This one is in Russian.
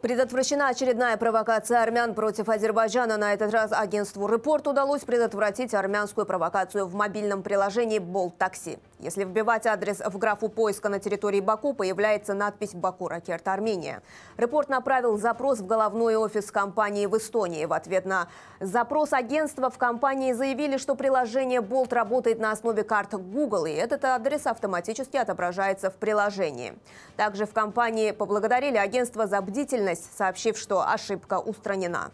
Предотвращена очередная провокация армян против Азербайджана. На этот раз агентству «Репорт» удалось предотвратить армянскую провокацию в мобильном приложении «Болт Такси». Если вбивать адрес в графу поиска на территории Баку, появляется надпись «Баку Ракерт Армения». Репорт направил запрос в головной офис компании в Эстонии. В ответ на запрос агентства в компании заявили, что приложение Bolt работает на основе карт Google, и этот адрес автоматически отображается в приложении. Также в компании поблагодарили агентство за бдительность, сообщив, что ошибка устранена.